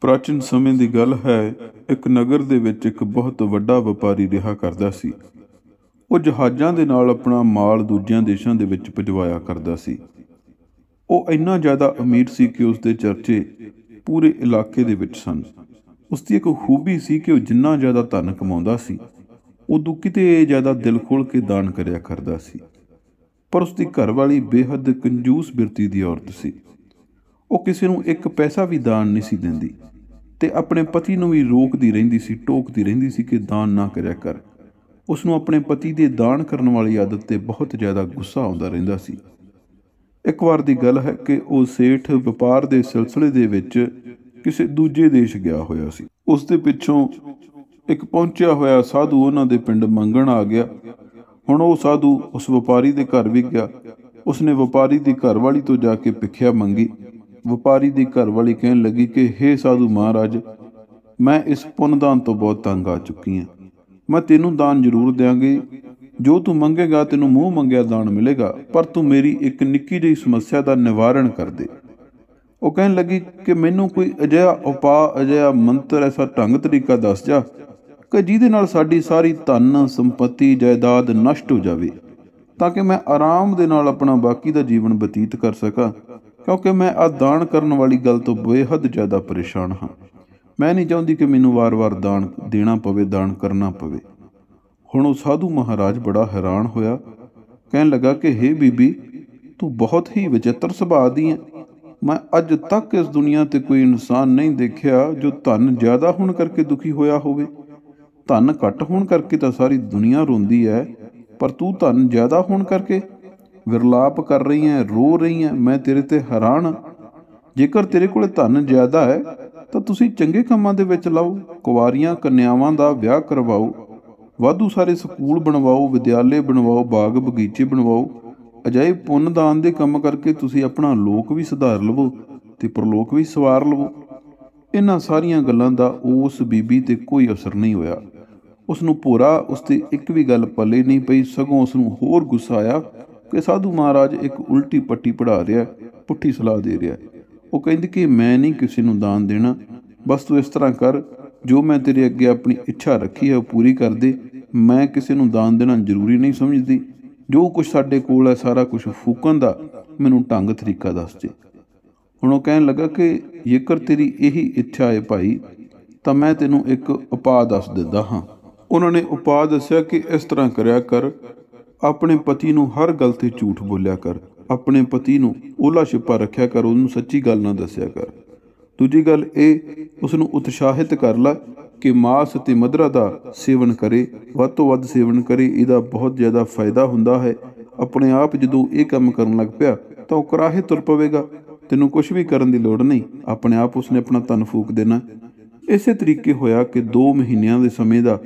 ਪ੍ਰਾਚੀਨ ਸਮੇਂ ਦੀ ਗੱਲ ਹੈ ਇੱਕ ਨਗਰ ਦੇ ਵਿੱਚ ਇੱਕ ਬਹੁਤ ਵੱਡਾ ਵਪਾਰੀ ਰਿਹਾ ਕਰਦਾ ਸੀ ਉਹ ਜਹਾਜ਼ਾਂ ਦੇ ਨਾਲ ਆਪਣਾ ਮਾਲ ਦੂਜਿਆਂ ਦੇਸ਼ਾਂ ਦੇ ਵਿੱਚ ਭਜਵਾਇਆ ਕਰਦਾ ਸੀ ਉਹ ਇੰਨਾ ਜ਼ਿਆਦਾ ਅਮੀਰ ਸੀ ਕਿ ਉਸ ਦੇ ਚਰਚੇ ਪੂਰੇ ਇਲਾਕੇ ਦੇ ਵਿੱਚ ਸਨ ਉਸ ਦੀ ਇੱਕ ਖੂਬੀ ਸੀ ਕਿ ਉਹ ਜਿੰਨਾ ਜ਼ਿਆਦਾ ਧਨ ਕਮਾਉਂਦਾ ਸੀ ਉਹ ਦੂ ਕਿਤੇ ਜ਼ਿਆਦਾ ਦਿਲ ਖੋਲ ਕੇ ਦਾਨ ਕਰਿਆ ਕਰਦਾ ਸੀ ਪਰ ਉਸ ਦੀ ਘਰ ਵਾਲੀ ਬੇਹੱਦ ਕੰਜੂਸ ਬਿਰਤੀ ਦੀ ਔਰਤ ਸੀ ਉਹ ਕਿਸੇ ਨੂੰ ਇੱਕ ਪੈਸਾ ਵੀ ਦਾਨ ਨਹੀਂ ਸੀ ਦਿੰਦੀ ਤੇ ਆਪਣੇ ਪਤੀ ਨੂੰ ਵੀ ਰੋਕਦੀ ਰਹਿੰਦੀ ਸੀ ਟੋਕਦੀ ਰਹਿੰਦੀ ਸੀ ਕਿ ਦਾਨ ਨਾ ਕਰਿਆ ਕਰ ਉਸ ਨੂੰ ਆਪਣੇ ਪਤੀ ਦੇ ਦਾਨ ਕਰਨ ਵਾਲੀ ਆਦਤ ਤੇ ਬਹੁਤ ਜ਼ਿਆਦਾ ਗੁੱਸਾ ਆਉਂਦਾ ਰਹਿੰਦਾ ਸੀ ਇੱਕ ਵਾਰ ਦੀ ਗੱਲ ਹੈ ਕਿ ਉਹ ਸੇਠ ਵਪਾਰ ਦੇ ਸਿਲਸਿਲੇ ਦੇ ਵਿੱਚ ਕਿਸੇ ਦੂਜੇ ਦੇਸ਼ ਗਿਆ ਹੋਇਆ ਸੀ ਉਸ ਦੇ ਪਿੱਛੋਂ ਇੱਕ ਪਹੁੰਚਿਆ ਹੋਇਆ ਸਾਧੂ ਉਹਨਾਂ ਦੇ ਪਿੰਡ ਮੰਗਣ ਆ ਗਿਆ ਹੁਣ ਉਹ ਸਾਧੂ ਉਸ ਵਪਾਰੀ ਦੇ ਘਰ ਵੀ ਗਿਆ ਉਸਨੇ ਵਪਾਰੀ ਦੀ ਵਾਲੀ ਤੋਂ ਜਾ ਕੇ ਭਿੱਖਿਆ ਮੰਗੀ ਵਪਾਰੀ ਦੀ ਘਰ ਵਾਲੀ ਕਹਿਣ ਲੱਗੀ ਕਿ हे ਸਾਧੂ ਮਹਾਰਾਜ ਮੈਂ ਇਸ ਪੁੰਨ ਦਾਨ ਤੋਂ ਬਹੁਤ ਤੰਗ ਆ ਚੁੱਕੀ ਹਾਂ ਮੈਂ ਤੈਨੂੰ ਦਾਨ ਜ਼ਰੂਰ ਦਿਆਂਗੀ ਜੋ ਤੂੰ ਮੰਗੇਗਾ ਤੈਨੂੰ ਮੂੰਹ ਮੰਗਿਆ ਦਾਨ ਮਿਲੇਗਾ ਪਰ ਤੂੰ ਮੇਰੀ ਇੱਕ ਨਿੱਕੀ ਜਿਹੀ ਸਮੱਸਿਆ ਦਾ ਨਿਵਾਰਣ ਕਰ ਦੇ ਉਹ ਕਹਿਣ ਲੱਗੀ ਕਿ ਮੈਨੂੰ ਕੋਈ ਅਜਿਹਾ ਉਪਾਅ ਅਜਿਹਾ ਮੰਤਰ ਐਸਾ ਢੰਗ ਤਰੀਕਾ ਦੱਸ ਜਾ ਕਿ ਜਿਹਦੇ ਨਾਲ ਸਾਡੀ ਸਾਰੀ ਧਨ ਸੰਪਤੀ ਜਾਇਦਾਦ ਨਸ਼ਟ ਹੋ ਜਾਵੇ ਤਾਂ ਕਿ ਮੈਂ ਆਰਾਮ ਦੇ ਨਾਲ ਆਪਣਾ ਬਾਕੀ ਦਾ ਜੀਵਨ ਬਤੀਤ ਕਰ ਸਕਾਂ ਕਿਉਂਕਿ ਮੈਂ ਆ ਦਾਨ ਕਰਨ ਵਾਲੀ ਗੱਲ ਤੋਂ ਬੇਹੱਦ ਜ਼ਿਆਦਾ ਪਰੇਸ਼ਾਨ ਹਾਂ ਮੈਂ ਨਹੀਂ ਚਾਹੁੰਦੀ ਕਿ ਮੈਨੂੰ ਵਾਰ-ਵਾਰ ਦਾਨ ਦੇਣਾ ਪਵੇ ਦਾਨ ਕਰਨਾ ਪਵੇ ਹੁਣ ਉਹ ਸਾਧੂ ਮਹਾਰਾਜ ਬੜਾ ਹੈਰਾਨ ਹੋਇਆ ਕਹਿਣ ਲੱਗਾ ਕਿ ਹੇ ਬੀਬੀ ਤੂੰ ਬਹੁਤ ਹੀ ਵਿਚਿਤਰ ਸੁਭਾਅ ਦੀ ਹੈ ਮੈਂ ਅੱਜ ਤੱਕ ਇਸ ਦੁਨੀਆ ਤੇ ਕੋਈ ਇਨਸਾਨ ਨਹੀਂ ਦੇਖਿਆ ਜੋ ਧਨ ਜ਼ਿਆਦਾ ਹੋਣ ਕਰਕੇ ਦੁਖੀ ਹੋਇਆ ਹੋਵੇ ਧਨ ਘੱਟ ਹੋਣ ਕਰਕੇ ਤਾਂ ਸਾਰੀ ਦੁਨੀਆ ਰੋਂਦੀ ਹੈ ਪਰ ਤੂੰ ਧਨ ਜ਼ਿਆਦਾ ਹੋਣ ਕਰਕੇ ਵਿਰਲਾਪ ਕਰ ਰਹੀ ਹੈ ਰੋ ਰਹੀ ਹੈ ਮੈਂ ਤੇਰੇ ਤੇ ਹੈਰਾਨ ਜੇਕਰ ਤੇਰੇ ਕੋਲ ਧਨ ਜ਼ਿਆਦਾ ਹੈ ਤਾਂ ਤੁਸੀਂ ਚੰਗੇ ਕੰਮਾਂ ਦੇ ਵਿੱਚ ਲਾਓ ਕੁਵਾਰੀਆਂ ਕੰਨਿਆਵਾਂ ਦਾ ਵਿਆਹ ਕਰਵਾਓ ਵਾਧੂ ਸਾਰੇ ਸਕੂਲ ਬਣਵਾਓ ਵਿਦਿਆਲੇ ਬਣਵਾਓ ਬਾਗ ਬਗੀਚੇ ਬਣਵਾਓ ਅਜਾਇਬ ਪੁੰਨ ਦਾਨ ਦੇ ਕੰਮ ਕਰਕੇ ਤੁਸੀਂ ਆਪਣਾ ਲੋਕ ਵੀ ਸੁਧਾਰ ਲਵੋ ਤੇ ਪ੍ਰਲੋਕ ਵੀ ਸਵਾਰ ਲਵੋ ਇਹਨਾਂ ਸਾਰੀਆਂ ਗੱਲਾਂ ਦਾ ਉਸ ਬੀਬੀ ਤੇ ਕੋਈ ਅਸਰ ਨਹੀਂ ਹੋਇਆ ਉਸ ਨੂੰ ਪੂਰਾ ਉਸ ਤੇ ਇੱਕ ਵੀ ਗੱਲ ਪੱਲੇ ਨਹੀਂ ਪਈ ਸਗੋਂ ਉਸ ਨੂੰ ਹੋਰ ਗੁੱਸਾ ਆਇਆ ਕਿ ਸਾਧੂ ਮਹਾਰਾਜ ਇੱਕ ਉਲਟੀ ਪੱਟੀ ਪੜਾ ਰਿਹਾ ਪੁੱਠੀ ਸਲਾਹ ਦੇ ਰਿਹਾ ਉਹ ਕਹਿੰਦੇ ਕਿ ਮੈਂ ਨਹੀਂ ਕਿਸੇ ਨੂੰ ਦਾਨ ਦੇਣਾ ਬਸ ਤੂੰ ਇਸ ਤਰ੍ਹਾਂ ਕਰ ਜੋ ਮੈਂ ਤੇਰੇ ਅੱਗੇ ਆਪਣੀ ਇੱਛਾ ਰੱਖੀ ਹੈ ਉਹ ਪੂਰੀ ਕਰ ਦੇ ਮੈਂ ਕਿਸੇ ਨੂੰ ਦਾਨ ਦੇਣਾ ਜ਼ਰੂਰੀ ਨਹੀਂ ਸਮਝਦੀ ਜੋ ਕੁਝ ਸਾਡੇ ਕੋਲ ਹੈ ਸਾਰਾ ਕੁਝ ਫੂਕਣ ਦਾ ਮੈਨੂੰ ਢੰਗ ਤਰੀਕਾ ਦੱਸ ਦੇ ਹੁਣ ਉਹ ਕਹਿਣ ਲੱਗਾ ਕਿ ਜੇਕਰ ਤੇਰੀ ਇਹੀ ਇੱਛਾ ਹੈ ਭਾਈ ਤਾਂ ਮੈਂ ਤੈਨੂੰ ਇੱਕ ਉਪਾਅ ਦੱਸ ਦਿੰਦਾ ਹਾਂ ਉਹਨਾਂ ਨੇ ਉਪਾਅ ਦੱਸਿਆ ਕਿ ਇਸ ਤਰ੍ਹਾਂ ਕਰਿਆ ਕਰ ਆਪਣੇ ਪਤੀ ਨੂੰ ਹਰ ਗੱਲ ਤੇ ਝੂਠ ਬੋਲਿਆ ਕਰ ਆਪਣੇ ਪਤੀ ਨੂੰ ਉਹਲਾ ਛਿਪਾ ਰੱਖਿਆ ਕਰ ਉਹਨੂੰ ਸੱਚੀ ਗੱਲ ਨਾ ਦੱਸਿਆ ਕਰ ਦੂਜੀ ਗੱਲ ਇਹ ਉਸ ਨੂੰ ਉਤਸ਼ਾਹਿਤ ਕਰ ਲੈ ਕਿ ਮਾਸ ਤੇ ਮਦਰਾ ਦਾ ਸੇਵਨ ਕਰੇ ਵੱਧ ਤੋਂ ਵੱਧ ਸੇਵਨ ਕਰੇ ਇਹਦਾ ਬਹੁਤ ਜ਼ਿਆਦਾ ਫਾਇਦਾ ਹੁੰਦਾ ਹੈ ਆਪਣੇ ਆਪ ਜਦੋਂ ਇਹ ਕੰਮ ਕਰਨ ਲੱਗ ਪਿਆ ਤਾਂ ਉਹ ਕਰਾਹੇ ਤੁਰ ਪਵੇਗਾ ਤੈਨੂੰ ਕੁਝ ਵੀ ਕਰਨ ਦੀ ਲੋੜ ਨਹੀਂ ਆਪਣੇ ਆਪ ਉਸਨੇ ਆਪਣਾ ਤਨ ਫੂਕ ਦੇਣਾ ਇਸੇ ਤਰੀਕੇ ਹੋਇਆ ਕਿ 2 ਮਹੀਨਿਆਂ ਦੇ ਸਮੇਂ ਦਾ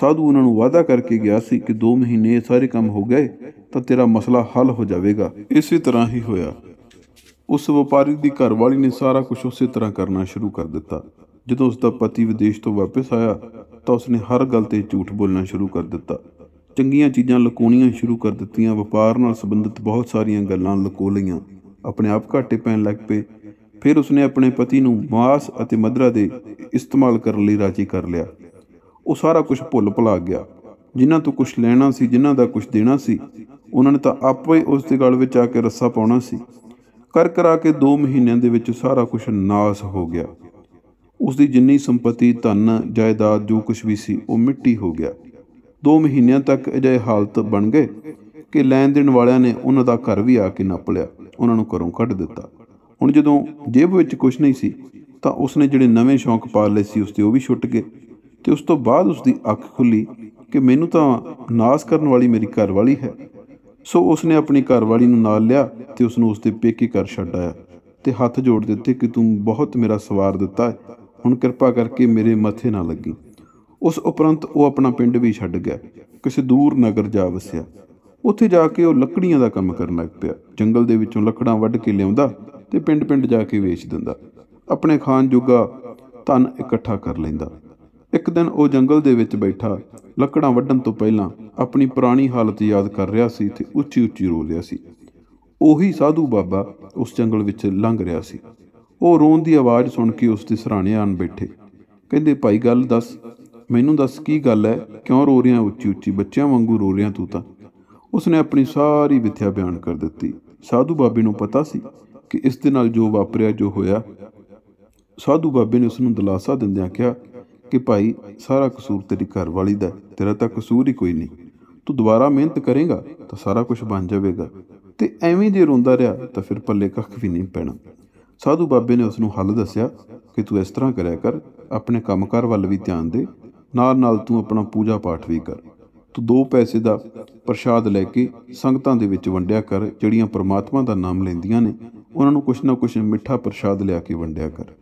ਸਾਧੂ ਉਹਨਾਂ ਨੂੰ ਵਾਅਦਾ ਕਰਕੇ ਗਿਆ ਸੀ ਕਿ 2 ਮਹੀਨੇ ਸਾਰੇ ਕੰਮ ਹੋ ਗਏ ਤਾਂ ਤੇਰਾ ਮਸਲਾ ਹੱਲ ਹੋ ਜਾਵੇਗਾ ਇਸੇ ਤਰ੍ਹਾਂ ਹੀ ਹੋਇਆ ਉਸ ਵਪਾਰੀ ਦੀ ਘਰਵਾਲੀ ਨੇ ਸਾਰਾ ਕੁਝ ਉਸੇ ਤਰ੍ਹਾਂ ਕਰਨਾ ਸ਼ੁਰੂ ਕਰ ਦਿੱਤਾ ਜਦੋਂ ਉਸ ਦਾ ਪਤੀ ਵਿਦੇਸ਼ ਤੋਂ ਵਾਪਸ ਆਇਆ ਤਾਂ ਉਸਨੇ ਹਰ ਗੱਲ ਤੇ ਝੂਠ ਬੋਲਣਾ ਸ਼ੁਰੂ ਕਰ ਦਿੱਤਾ ਚੰਗੀਆਂ ਚੀਜ਼ਾਂ ਲਕੋਣੀਆਂ ਸ਼ੁਰੂ ਕਰ ਦਿੱਤੀਆਂ ਵਪਾਰ ਨਾਲ ਸੰਬੰਧਿਤ ਬਹੁਤ ਸਾਰੀਆਂ ਗੱਲਾਂ ਲਕੋ ਲਈਆਂ ਆਪਣੇ ਆਪ ਘਾਟੇ ਪੈਣ ਲੱਗ ਪਏ ਫਿਰ ਉਸਨੇ ਆਪਣੇ ਪਤੀ ਨੂੰ ਮਾਸ ਅਤੇ ਮਦਰਾ ਦੇ ਇਸਤੇਮਾਲ ਕਰਨ ਲਈ ਰਾਜੀ ਕਰ ਲਿਆ ਉਹ ਸਾਰਾ ਕੁਝ ਭੁੱਲ ਭੁਲਾ ਗਿਆ ਜਿਨ੍ਹਾਂ ਤੋਂ ਕੁਝ ਲੈਣਾ ਸੀ ਜਿਨ੍ਹਾਂ ਦਾ ਕੁਝ ਦੇਣਾ ਸੀ ਉਹਨਾਂ ਨੇ ਤਾਂ ਆਪੇ ਉਸ ਦੇ ਗਲ ਵਿੱਚ ਆ ਕੇ ਰੱਸਾ ਪਾਉਣਾ ਸੀ ਕਰ ਕਰਾ ਕੇ 2 ਮਹੀਨਿਆਂ ਦੇ ਵਿੱਚ ਸਾਰਾ ਕੁਝ ਨਾਸ ਹੋ ਗਿਆ ਉਸ ਦੀ ਜਿੰਨੀ ਸੰਪਤੀ ਧਨ ਜਾਇਦਾਦ ਜੋ ਕੁਝ ਵੀ ਸੀ ਉਹ ਮਿੱਟੀ ਹੋ ਗਿਆ 2 ਮਹੀਨਿਆਂ ਤੱਕ ਅਜਿਹੇ ਹਾਲਤ ਬਣ ਗਏ ਕਿ ਲੈਣ ਦੇਣ ਵਾਲਿਆਂ ਨੇ ਉਹਨਾਂ ਦਾ ਘਰ ਵੀ ਆ ਕੇ ਨੱਪ ਲਿਆ ਉਹਨਾਂ ਨੂੰ ਘਰੋਂ ਕੱਢ ਦਿੱਤਾ ਹੁਣ ਜਦੋਂ ਜੇਬ ਵਿੱਚ ਕੁਝ ਨਹੀਂ ਸੀ ਤਾਂ ਉਸਨੇ ਜਿਹੜੇ ਨਵੇਂ ਸ਼ੌਂਕ ਪਾਲ ਲਏ ਸੀ ਉਸ ਤੇ ਉਹ ਵੀ ਛੁੱਟ ਗਏ ਤੇ ਉਸ ਤੋਂ ਬਾਅਦ ਉਸ ਦੀ ਅੱਖ ਖੁੱਲੀ ਕਿ ਮੈਨੂੰ ਤਾਂ ਨਾਸ ਕਰਨ ਵਾਲੀ ਮੇਰੀ ਘਰਵਾਲੀ ਹੈ ਸੋ ਉਸ ਨੇ ਆਪਣੀ ਘਰਵਾਲੀ ਨੂੰ ਨਾਲ ਲਿਆ ਤੇ ਉਸ ਨੂੰ ਉਸ ਦੇ ਪੇਕੇ ਘਰ ਛੱਡ ਆਇਆ ਤੇ ਹੱਥ ਜੋੜ ਦਿੱਤੇ ਕਿ ਤੂੰ ਬਹੁਤ ਮੇਰਾ ਸਵਾਰ ਦਿੱਤਾ ਹੁਣ ਕਿਰਪਾ ਕਰਕੇ ਮੇਰੇ ਮੱਥੇ ਨਾ ਲੱਗੀ ਉਸ ਉਪਰੰਤ ਉਹ ਆਪਣਾ ਪਿੰਡ ਵੀ ਛੱਡ ਗਿਆ ਕਿਸੇ ਦੂਰ ਨਗਰ ਜਾ ਵਸਿਆ ਉੱਥੇ ਜਾ ਕੇ ਉਹ ਲੱਕੜੀਆਂ ਦਾ ਕੰਮ ਕਰਨ ਲੱਗ ਪਿਆ ਜੰਗਲ ਦੇ ਵਿੱਚੋਂ ਲੱਕੜਾਂ ਵੱਢ ਕੇ ਲਿਆਉਂਦਾ ਤੇ ਪਿੰਡ-ਪਿੰਡ ਜਾ ਕੇ ਵੇਚ ਦਿੰਦਾ ਆਪਣੇ ਖਾਨ ਜੁਗਾ ਧਨ ਇਕੱਠਾ ਕਰ ਲੈਂਦਾ ਇੱਕ ਦਿਨ ਉਹ ਜੰਗਲ ਦੇ ਵਿੱਚ ਬੈਠਾ ਲੱਕੜਾਂ ਵੱਢਣ ਤੋਂ ਪਹਿਲਾਂ ਆਪਣੀ ਪੁਰਾਣੀ ਹਾਲਤ ਯਾਦ ਕਰ ਰਿਹਾ ਸੀ ਤੇ ਉੱਚੀ ਉੱਚੀ ਰੋ ਰਿਹਾ ਸੀ ਉਹੀ ਸਾਧੂ ਬਾਬਾ ਉਸ ਜੰਗਲ ਵਿੱਚ ਲੰਘ ਰਿਹਾ ਸੀ ਉਹ ਰੋਣ ਦੀ ਆਵਾਜ਼ ਸੁਣ ਕੇ ਉਸ ਦੇ ਸਰਾਣੇ ਆਣ ਬੈਠੇ ਕਹਿੰਦੇ ਭਾਈ ਗੱਲ ਦੱਸ ਮੈਨੂੰ ਦੱਸ ਕੀ ਗੱਲ ਹੈ ਕਿਉਂ ਰੋ ਰਿਹਾ ਉੱਚੀ ਉੱਚੀ ਬੱਚਿਆਂ ਵਾਂਗੂ ਰੋ ਰਿਹਾ ਤੂੰ ਤਾਂ ਉਸਨੇ ਆਪਣੀ ਸਾਰੀ ਵਿਥਿਆ ਬਿਆਨ ਕਰ ਦਿੱਤੀ ਸਾਧੂ ਬਾਬੇ ਨੂੰ ਪਤਾ ਸੀ ਕਿ ਇਸ ਦੇ ਨਾਲ ਜੋ ਵਾਪਰਿਆ ਜੋ ਹੋਇਆ ਸਾਧੂ ਬਾਬੇ ਨੇ ਉਸ ਨੂੰ ਦਲਾਸਾ ਦਿੰਦਿਆਂ ਕਿਹਾ ਕਿ ਭਾਈ ਸਾਰਾ ਕਸੂਰ ਤੇਰੀ ਘਰ ਵਾਲੀ ਦਾ ਤੇਰਾ ਤਾਂ ਕਸੂਰ ਹੀ ਕੋਈ ਨਹੀਂ ਤੂੰ ਦੁਬਾਰਾ ਮਿਹਨਤ ਕਰੇਗਾ ਤਾਂ ਸਾਰਾ ਕੁਝ ਬਣ ਜਾਵੇਗਾ ਤੇ ਐਵੇਂ ਜੇ ਰੋਂਦਾ ਰਿਹਾ ਤਾਂ ਫਿਰ ਪੱਲੇ ਕੱਖ ਵੀ ਨਹੀਂ ਪੈਣਾ ਸਾਧੂ ਬਾਬੇ ਨੇ ਉਸ ਨੂੰ ਹੱਲ ਦੱਸਿਆ ਕਿ ਤੂੰ ਇਸ ਤਰ੍ਹਾਂ ਕਰਿਆ ਕਰ ਆਪਣੇ ਕੰਮਕਾਰ ਵੱਲ ਵੀ ਧਿਆਨ ਦੇ ਨਾਲ ਨਾਲ ਤੂੰ ਆਪਣਾ ਪੂਜਾ ਪਾਠ ਵੀ ਕਰ ਤੂੰ ਦੋ ਪੈਸੇ ਦਾ ਪ੍ਰਸ਼ਾਦ ਲੈ ਕੇ ਸੰਗਤਾਂ ਦੇ ਵਿੱਚ ਵੰਡਿਆ ਕਰ ਜਿਹੜੀਆਂ ਪ੍ਰਮਾਤਮਾ ਦਾ ਨਾਮ ਲੈਂਦੀਆਂ ਨੇ ਉਹਨਾਂ ਨੂੰ ਕੁਛ ਨਾ ਕੁਛ ਮਿੱਠਾ ਪ੍ਰਸ਼ਾਦ ਲਿਆ ਕੇ ਵੰਡਿਆ ਕਰ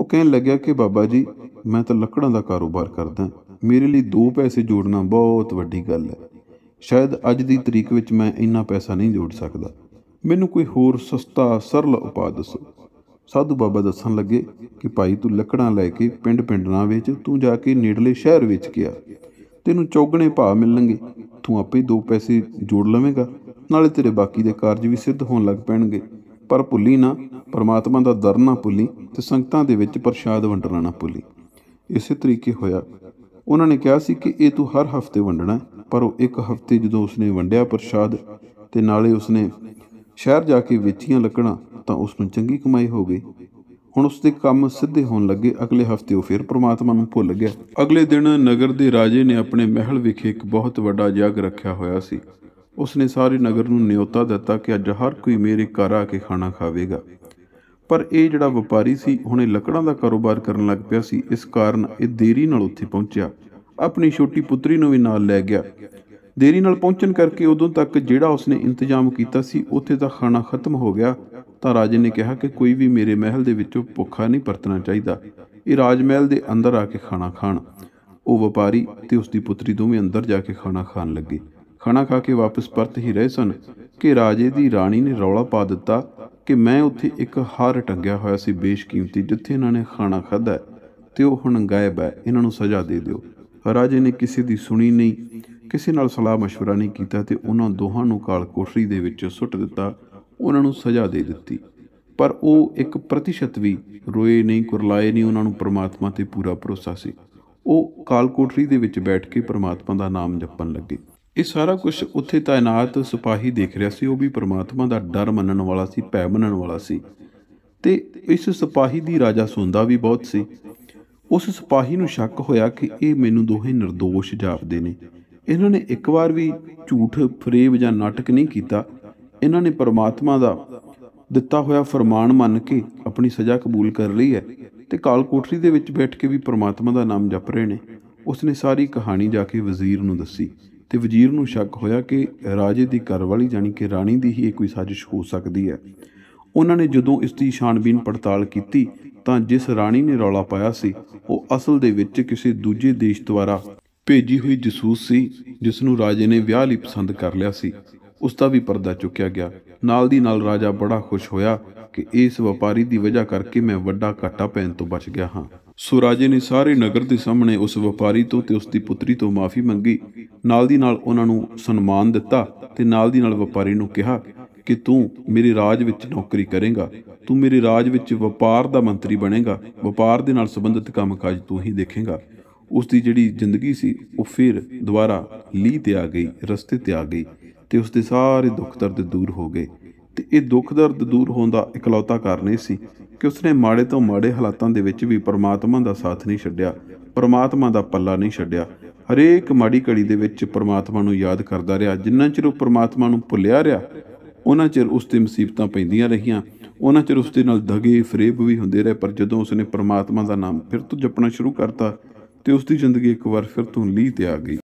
ਉਹ ਕਹਿਣ ਲੱਗਿਆ ਕਿ ਬਾਬਾ ਜੀ ਮੈਂ ਤਾਂ ਲੱਕੜਾਂ ਦਾ ਕਾਰੋਬਾਰ ਕਰਦਾ ਮੇਰੇ ਲਈ ਦੋ ਪੈਸੇ ਜੋੜਨਾ ਬਹੁਤ ਵੱਡੀ ਗੱਲ ਹੈ ਸ਼ਾਇਦ ਅੱਜ ਦੀ ਤਰੀਕ ਵਿੱਚ ਮੈਂ ਇੰਨਾ ਪੈਸਾ ਨਹੀਂ ਜੋੜ ਸਕਦਾ ਮੈਨੂੰ ਕੋਈ ਹੋਰ ਸਸਤਾ ਸਰਲ ਉਪਾਅ ਦੱਸੋ ਸਾਧੂ ਬਾਬਾ ਦੱਸਣ ਲੱਗੇ ਕਿ ਭਾਈ ਤੂੰ ਲੱਕੜਾਂ ਲੈ ਕੇ ਪਿੰਡ ਪਿੰਡ ਵਿੱਚ ਵੇਚ ਤੂੰ ਜਾ ਕੇ ਨੇੜਲੇ ਸ਼ਹਿਰ ਵਿੱਚ ਗਿਆ ਤੈਨੂੰ ਚੌਗਣੇ ਭਾਅ ਮਿਲਣਗੇ ਤੂੰ ਆਪੇ ਦੋ ਪੈਸੇ ਜੋੜ ਲਵੇਂਗਾ ਨਾਲੇ ਤੇਰੇ ਬਾਕੀ ਦੇ ਕਾਰਜ ਵੀ ਸਿੱਧ ਹੋਣ ਲੱਗ ਪੈਣਗੇ ਪਰ ਭੁੱਲੀ ਨਾ ਪਰਮਾਤਮਾ ਦਾ ਦਰ ਨਾ ਭੁੱਲੀ ਤੇ ਸੰਗਤਾਂ ਦੇ ਵਿੱਚ ਪ੍ਰਸ਼ਾਦ ਵੰਡਣਾ ਨਾ ਭੁੱਲੀ ਇਸੇ ਤਰੀਕੇ ਹੋਇਆ ਉਹਨਾਂ ਨੇ ਕਿਹਾ ਸੀ ਕਿ ਇਹ ਤੂੰ ਹਰ ਹਫਤੇ ਵੰਡਣਾ ਪਰ ਉਹ ਇੱਕ ਹਫਤੇ ਜਦੋਂ ਉਸਨੇ ਵੰਡਿਆ ਪ੍ਰਸ਼ਾਦ ਤੇ ਨਾਲੇ ਉਸਨੇ ਸ਼ਹਿਰ ਜਾ ਕੇ ਵੇਚੀਆਂ ਲੱਕੜਾਂ ਤਾਂ ਉਸ ਨੂੰ ਚੰਗੀ ਕਮਾਈ ਹੋ ਗਈ ਹੁਣ ਉਸ ਦੇ ਕੰਮ ਸਿੱਧੇ ਹੋਣ ਲੱਗੇ ਅਗਲੇ ਹਫਤੇ ਉਹ ਫਿਰ ਪ੍ਰਮਾਤਮਾ ਨੂੰ ਭੁੱਲ ਗਿਆ ਅਗਲੇ ਦਿਨ ਨਗਰ ਦੇ ਰਾਜੇ ਨੇ ਆਪਣੇ ਮਹਿਲ ਵਿਖੇ ਇੱਕ ਬਹੁਤ ਵੱਡਾ ਯੱਗ ਰੱਖਿਆ ਹੋਇਆ ਸੀ ਉਸਨੇ ਸਾਰੇ ਨਗਰ ਨੂੰ ਨਿਯੋਤਾ ਦਿੱਤਾ ਕਿ ਅੱਜ ਹਰ ਕੋਈ ਮੇਰੇ ਘਰ ਆ ਕੇ ਖਾਣਾ ਖਾਵੇਗਾ ਪਰ ਇਹ ਜਿਹੜਾ ਵਪਾਰੀ ਸੀ ਹੁਣੇ ਲੱਕੜਾਂ ਦਾ ਕਾਰੋਬਾਰ ਕਰਨ ਲੱਗ ਪਿਆ ਸੀ ਇਸ ਕਾਰਨ ਇਹ ਦੇਰੀ ਨਾਲ ਉੱਥੇ ਪਹੁੰਚਿਆ ਆਪਣੀ ਛੋਟੀ ਪੁੱਤਰੀ ਨੂੰ ਵੀ ਨਾਲ ਲੈ ਗਿਆ ਦੇਰੀ ਨਾਲ ਪਹੁੰਚਣ ਕਰਕੇ ਉਦੋਂ ਤੱਕ ਜਿਹੜਾ ਉਸਨੇ ਇੰਤਜ਼ਾਮ ਕੀਤਾ ਸੀ ਉੱਥੇ ਤਾਂ ਖਾਣਾ ਖਤਮ ਹੋ ਗਿਆ ਤਾਂ ਰਾਜੇ ਨੇ ਕਿਹਾ ਕਿ ਕੋਈ ਵੀ ਮੇਰੇ ਮਹਿਲ ਦੇ ਵਿੱਚੋਂ ਭੁੱਖਾ ਨਹੀਂ ਪਰਤਣਾ ਚਾਹੀਦਾ ਇਹ ਰਾਜ ਮਹਿਲ ਦੇ ਅੰਦਰ ਆ ਕੇ ਖਾਣਾ ਖਾਣ ਉਹ ਵਪਾਰੀ ਤੇ ਉਸਦੀ ਪੁੱਤਰੀ ਦੋਵੇਂ ਅੰਦਰ ਜਾ ਕੇ ਖਾਣਾ ਖਾਣ ਲੱਗੇ ਖਾਣਾ ਖਾ ਕੇ ਵਾਪਸ ਪਰਤ ਹੀ ਰਹੇ ਸਨ ਕਿ ਰਾਜੇ ਦੀ ਰਾਣੀ ਨੇ ਰੌਲਾ ਪਾ ਦਿੱਤਾ ਕਿ ਮੈਂ ਉੱਥੇ ਇੱਕ ਹਾਰ ਟੰਗਿਆ ਹੋਇਆ ਸੀ ਬੇਸ਼ਕੀਮਤੀ ਜਿੱਥੇ ਇਹਨਾਂ ਨੇ ਖਾਣਾ ਖਾਦਾ ਤੇ ਉਹ ਹੁਣ ਗਾਇਬ ਹੈ ਇਹਨਾਂ ਨੂੰ ਸਜ਼ਾ ਦੇ ਦਿਓ ਰਾਜੇ ਨੇ ਕਿਸੇ ਦੀ ਸੁਣੀ ਨਹੀਂ ਕਿਸੇ ਨਾਲ ਸਲਾਹ مشورہ ਨਹੀਂ ਕੀਤਾ ਤੇ ਉਹਨਾਂ ਦੋਹਾਂ ਨੂੰ ਕਾਲ ਕੋਠਰੀ ਦੇ ਵਿੱਚ ਸੁੱਟ ਦਿੱਤਾ ਉਹਨਾਂ ਨੂੰ ਸਜ਼ਾ ਦੇ ਦਿੱਤੀ ਪਰ ਉਹ ਇੱਕ ਪ੍ਰਤੀਸ਼ਤ ਵੀ ਰੋਏ ਨਹੀਂ ਕੁਰਲਾਏ ਨਹੀਂ ਉਹਨਾਂ ਨੂੰ ਪ੍ਰਮਾਤਮਾ ਤੇ ਪੂਰਾ ਭਰੋਸਾ ਸੀ ਉਹ ਕਾਲ ਕੋਠਰੀ ਦੇ ਵਿੱਚ ਬੈਠ ਕੇ ਪ੍ਰਮਾਤਮਾ ਦਾ ਨਾਮ ਜਪਣ ਲੱਗੇ ਇਹ ਸਾਰਾ ਕੁਝ ਉੱਥੇ ਤਾਇਨਾਤ ਸਿਪਾਹੀ ਦੇਖ ਰਿਹਾ ਸੀ ਉਹ ਵੀ ਪ੍ਰਮਾਤਮਾ ਦਾ ਡਰ ਮੰਨਣ ਵਾਲਾ ਸੀ ਭੈ ਮੰਨਣ ਵਾਲਾ ਸੀ ਤੇ ਇਸ ਸਿਪਾਹੀ ਦੀ ਰਾਜਾ ਸੁੰਦਾ ਵੀ ਬਹੁਤ ਸੀ ਉਸ ਸਿਪਾਹੀ ਨੂੰ ਸ਼ੱਕ ਹੋਇਆ ਕਿ ਇਹ ਮੈਨੂੰ ਦੋਹੇ નિર્ਦੋਸ਼ ਜਾਪਦੇ ਨੇ ਇਹਨਾਂ ਨੇ ਇੱਕ ਵਾਰ ਵੀ ਝੂਠ ਫਰੇਬ ਜਾਂ ਨਾਟਕ ਨਹੀਂ ਕੀਤਾ ਇਹਨਾਂ ਨੇ ਪ੍ਰਮਾਤਮਾ ਦਾ ਦਿੱਤਾ ਹੋਇਆ ਫਰਮਾਨ ਮੰਨ ਕੇ ਆਪਣੀ ਸਜ਼ਾ ਕਬੂਲ ਕਰ ਲਈ ਹੈ ਤੇ ਕਾਲ ਕੋਠਰੀ ਦੇ ਵਿੱਚ ਬੈਠ ਕੇ ਵੀ ਪ੍ਰਮਾਤਮਾ ਦਾ ਨਾਮ ਜਪ ਰਹੇ ਨੇ ਉਸਨੇ ਸਾਰੀ ਕਹਾਣੀ ਜਾ ਕੇ ਵਜ਼ੀਰ ਨੂੰ ਦੱਸੀ ਤੇ ਵਜ਼ੀਰ ਨੂੰ ਸ਼ੱਕ ਹੋਇਆ ਕਿ ਰਾਜੇ ਦੀ ਘਰਵਾਲੀ ਜਾਨੀ ਕਿ ਰਾਣੀ ਦੀ ਹੀ ਇਹ ਕੋਈ ਸਾਜ਼ਿਸ਼ ਹੋ ਸਕਦੀ ਹੈ ਉਹਨਾਂ ਨੇ ਜਦੋਂ ਇਸ ਦੀ ਛਾਣਬੀਨ ਪੜਤਾਲ ਕੀਤੀ ਤਾਂ ਜਿਸ ਰਾਣੀ ਨੇ ਰੌਲਾ ਪਾਇਆ ਸੀ ਉਹ ਅਸਲ ਦੇ ਵਿੱਚ ਕਿਸੇ ਦੂਜੇ ਦੇਸ਼ ਦੁਆਰਾ ਭੇਜੀ ਹੋਈ ਜਸੂਸ ਸੀ ਜਿਸ ਨੂੰ ਰਾਜੇ ਨੇ ਵਿਆਹ ਲਈ ਪਸੰਦ ਕਰ ਲਿਆ ਸੀ ਉਸ ਦਾ ਵੀ ਪਰਦਾ ਚੁੱਕਿਆ ਗਿਆ ਨਾਲ ਦੀ ਨਾਲ ਰਾਜਾ ਬੜਾ ਖੁਸ਼ ਹੋਇਆ ਕਿ ਇਸ ਵਪਾਰੀ ਦੀ ਵਜ੍ਹਾ ਕਰਕੇ ਮੈਂ ਵੱਡਾ ਘਾਟਾ ਪੈਣ ਤੋਂ ਬਚ ਗਿਆ ਹਾਂ ਸੋ ਰਾਜੇ ਨੇ ਸਾਰੇ ਨਗਰ ਦੇ ਸਾਹਮਣੇ ਉਸ ਵਪਾਰੀ ਤੋਂ ਤੇ ਉਸ ਦੀ ਪੁੱਤਰੀ ਤੋਂ ਮਾਫੀ ਮੰਗੀ ਨਾਲ ਦੀ ਨਾਲ ਉਹਨਾਂ ਨੂੰ ਸਨਮਾਨ ਦਿੱਤਾ ਤੇ ਨਾਲ ਦੀ ਨਾਲ ਵਪਾਰੀ ਨੂੰ ਕਿਹਾ ਕਿ ਤੂੰ ਮੇਰੇ ਰਾਜ ਵਿੱਚ ਨੌਕਰੀ ਕਰੇਗਾ ਤੂੰ ਮੇਰੇ ਰਾਜ ਵਿੱਚ ਵਪਾਰ ਦਾ ਮੰਤਰੀ ਬਣੇਗਾ ਵਪਾਰ ਦੇ ਨਾਲ ਸੰਬੰਧਿਤ ਕੰਮਕਾਜ ਤੂੰ ਹੀ ਦੇਖੇਗਾ ਉਸ ਦੀ ਜਿਹੜੀ ਜ਼ਿੰਦਗੀ ਸੀ ਉਹ ਫਿਰ ਦੁਬਾਰਾ ਲੀਹ ਤੇ ਆ ਗਈ ਰਸਤੇ ਤੇ ਆ ਗਈ ਤੇ ਉਸ ਦੇ ਸਾਰੇ ਦੁੱਖ ਦਰਦ ਦੂਰ ਹੋ ਗਏ ਤੇ ਇਹ ਦੁੱਖ ਦਰਦ ਦੂਰ ਹੋਣ ਦਾ ਇਕਲੌਤਾ ਕਾਰਨ ਇਹ ਸੀ ਕਿ ਉਸਨੇ ਮਾੜੇ ਤੋਂ ਮਾੜੇ ਹਾਲਾਤਾਂ ਦੇ ਵਿੱਚ ਵੀ ਪਰਮਾਤਮਾ ਦਾ ਸਾਥ ਨਹੀਂ ਛੱਡਿਆ ਪਰਮਾਤਮਾ ਦਾ ਪੱਲਾ ਨਹੀਂ ਛੱਡਿਆ ਹਰੇਕ ਮਾੜੀ ਘੜੀ ਦੇ ਵਿੱਚ ਪਰਮਾਤਮਾ ਨੂੰ ਯਾਦ ਕਰਦਾ ਰਿਹਾ ਜਿੰਨਾ ਚਿਰ ਉਹ ਪਰਮਾਤਮਾ ਨੂੰ ਭੁੱਲਿਆ ਰਿਹਾ ਉਹਨਾਂ ਚਿਰ ਉਸ ਤੇ ਮੁਸੀਬਤਾਂ ਪੈਂਦੀਆਂ ਰਹੀਆਂ ਉਹਨਾਂ ਚਿਰ ਉਸ ਦੇ ਨਾਲ ਧਗੇ ਫਰੇਬ ਵੀ ਹੁੰਦੇ ਰਹੇ ਪਰ ਜਦੋਂ ਉਸਨੇ ਪਰਮਾਤਮਾ ਦਾ ਨਾਮ ਫਿਰ ਤੋਂ ਜਪਣਾ ਸ਼ੁਰੂ ਕਰਤਾ ਤੇ ਉਸ ਦੀ ਜ਼ਿੰਦਗੀ ਇੱਕ ਵਾਰ ਫਿਰ ਤੋਂ ਲੀਹ ਤੇ ਆ ਗਈ